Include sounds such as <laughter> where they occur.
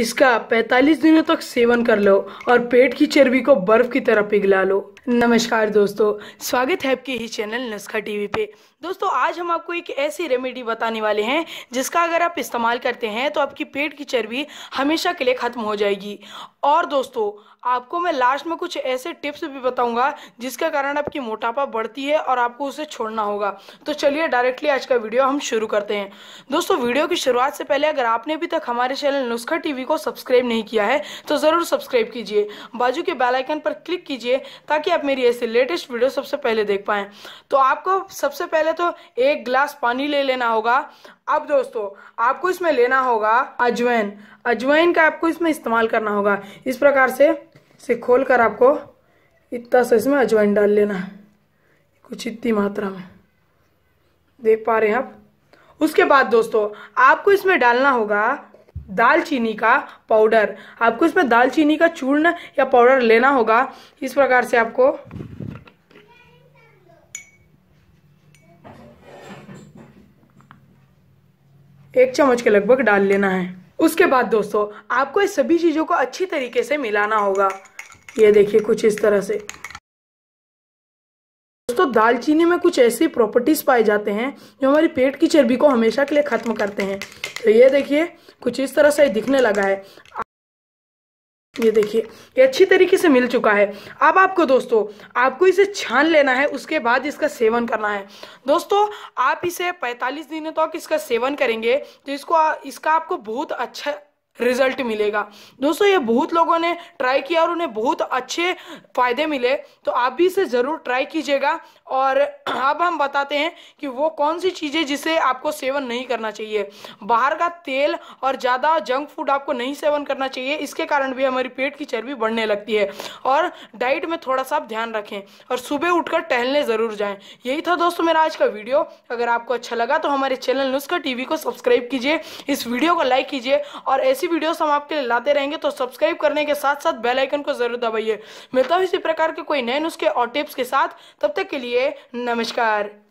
इसका 45 दिनों तक सेवन कर लो और पेट की चर्बी को बर्फ की तरह पिघला लो नमस्कार दोस्तों स्वागत है आपके ही चैनल नुस्खा टीवी पे दोस्तों आज हम आपको एक ऐसी रेमेडी बताने वाले हैं जिसका अगर आप इस्तेमाल करते हैं तो आपकी पेट की चर्बी हमेशा के लिए ख़त्म हो जाएगी और दोस्तों आपको मैं लास्ट में कुछ ऐसे टिप्स भी बताऊंगा जिसके कारण आपकी मोटापा बढ़ती है और आपको उसे छोड़ना होगा तो चलिए डायरेक्टली आज का वीडियो हम शुरू करते हैं दोस्तों वीडियो की शुरुआत से पहले अगर आपने अभी तक हमारे चैनल नुस्खा टीवी को सब्सक्राइब नहीं किया है तो ज़रूर सब्सक्राइब कीजिए बाजू के बेलाइकन पर क्लिक कीजिए ताकि आप मेरी ऐसी लेटेस्ट वीडियो सबसे पहले देख पाएँ तो आपको सबसे पहले तो एक ग्लास पानी ले लेना होगा अब दोस्तों आपको इसमें लेना होगा अजवाइन अजवाइन का आपको इसमें इस्तेमाल करना होगा इस प्रकार से इसे खोल कर आपको इतना सा इसमें अजवाइन डाल लेना है कुछ इतनी मात्रा में देख पा रहे हैं आप उसके बाद दोस्तों आपको इसमें डालना होगा दालचीनी का पाउडर आपको इसमें दालचीनी का चूर्ण या पाउडर लेना होगा इस प्रकार से आपको एक चम्मच के लगभग डाल लेना है उसके बाद दोस्तों आपको इस सभी चीज़ों को अच्छी तरीके से मिलाना होगा ये देखिए कुछ इस तरह से दोस्तों दालचीनी में कुछ ऐसी प्रॉपर्टीज पाए जाते हैं जो हमारी पेट की चर्बी को हमेशा के लिए खत्म करते हैं तो ये देखिए कुछ इस तरह से दिखने लगा है ये देखिए ये अच्छी तरीके से मिल चुका है अब आपको दोस्तों आपको इसे छान लेना है उसके बाद इसका सेवन करना है दोस्तों आप इसे 45 दिनों तक तो इसका सेवन करेंगे तो इसको इसका आपको बहुत अच्छा रिजल्ट मिलेगा दोस्तों ये बहुत लोगों ने ट्राई किया और उन्हें बहुत अच्छे फायदे मिले तो आप भी इसे ज़रूर ट्राई कीजिएगा और <clears throat> अब हम बताते हैं कि वो कौन सी चीज़ें जिसे आपको सेवन नहीं करना चाहिए बाहर का तेल और ज़्यादा जंक फूड आपको नहीं सेवन करना चाहिए इसके कारण भी हमारी पेट की चर्बी बढ़ने लगती है और डाइट में थोड़ा सा आप ध्यान रखें और सुबह उठकर टहलने ज़रूर जाएँ यही था दोस्तों मेरा आज का वीडियो अगर आपको अच्छा लगा तो हमारे चैनल नुस्खा टीवी को सब्सक्राइब कीजिए इस वीडियो को लाइक कीजिए और ऐसे ऐसी वीडियोस हम आपके लिए लाते रहेंगे तो सब्सक्राइब करने के साथ साथ बेलाइकन को जरूर दबाइए मिलता हूँ इसी प्रकार के कोई नए नुस्खे और टिप्स के साथ तब तक के लिए नमस्कार